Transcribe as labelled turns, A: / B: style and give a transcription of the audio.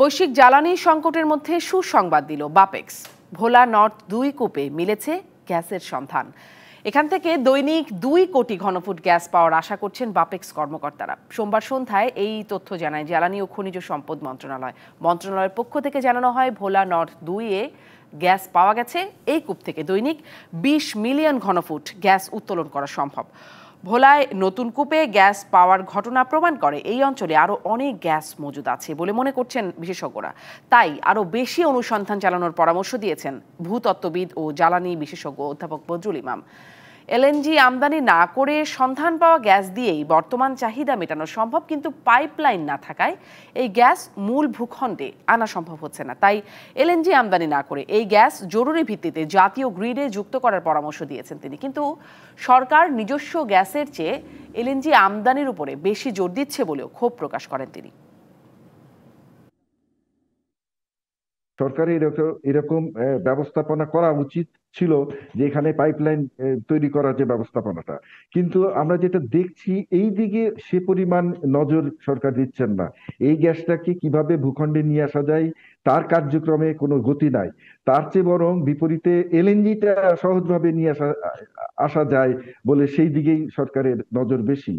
A: বৈশ্বিক জ্বালানি সংকটের মধ্যে সুসংবাদ দিল বাপেক্স ভোলা নর্থ দুই কূপে মিলেছে গ্যাসের সন্ধান এখান থেকে দৈনিক দুই কোটি ঘনফুট গ্যাস পাওয়ার আশা করছেন বাপেক্স কর্মকর্তারা সোমবার সন্ধ্যায় এই তথ্য জানায় জ্বালানি ও খনিজ সম্পদ মন্ত্রণালয় মন্ত্রণালয়ের পক্ষ থেকে জানানো হয় ভোলা নর্থ দুইয়ে গ্যাস পাওয়া গেছে এই কূপ থেকে দৈনিক ২০ মিলিয়ন ঘনফুট গ্যাস উত্তোলন করা সম্ভব ভোলায় নতুন কূপে গ্যাস পাওয়ার ঘটনা প্রমাণ করে এই অঞ্চলে আরও অনেক গ্যাস মজুদ আছে বলে মনে করছেন বিশেষজ্ঞরা তাই আরও বেশি অনুসন্ধান চালানোর পরামর্শ দিয়েছেন ভূতত্ত্ববিদ ও জ্বালানি বিশেষজ্ঞ অধ্যাপক বজরুল ইমাম এলএনজি আমদানি না করে সন্ধান পাওয়া গ্যাস দিয়েই বর্তমান চাহিদা মেটানো সম্ভব কিন্তু পাইপলাইন না থাকায় এই গ্যাস মূল ভূখণ্ডে আনা সম্ভব হচ্ছে না তাই এলএনজি আমদানি না করে এই গ্যাস জরুরি ভিত্তিতে জাতীয় গ্রিডে যুক্ত করার পরামর্শ দিয়েছেন তিনি কিন্তু সরকার নিজস্ব গ্যাসের চেয়ে এলএনজি আমদানির উপরে বেশি জোর দিচ্ছে বলেও ক্ষোভ প্রকাশ করেন তিনি
B: সরকারি এরকম এরকম ব্যবস্থাপনা করা উচিত ছিল যে এখানে পাইপলাইন তৈরি করার যে ব্যবস্থাপনাটা কিন্তু আমরা যেটা দেখছি এই দিকে সে পরিমাণ নজর সরকার দিচ্ছেন না এই গ্যাসটাকে কিভাবে ভূখণ্ডে নিয়ে আসা যায় তার কার্যক্রমে কোনো গতি নাই তার চেয়ে বরং বিপরীতে এলএনজিটা সহজভাবে নিয়ে আসা আসা যায় বলে সেই দিকেই সরকারের নজর বেশি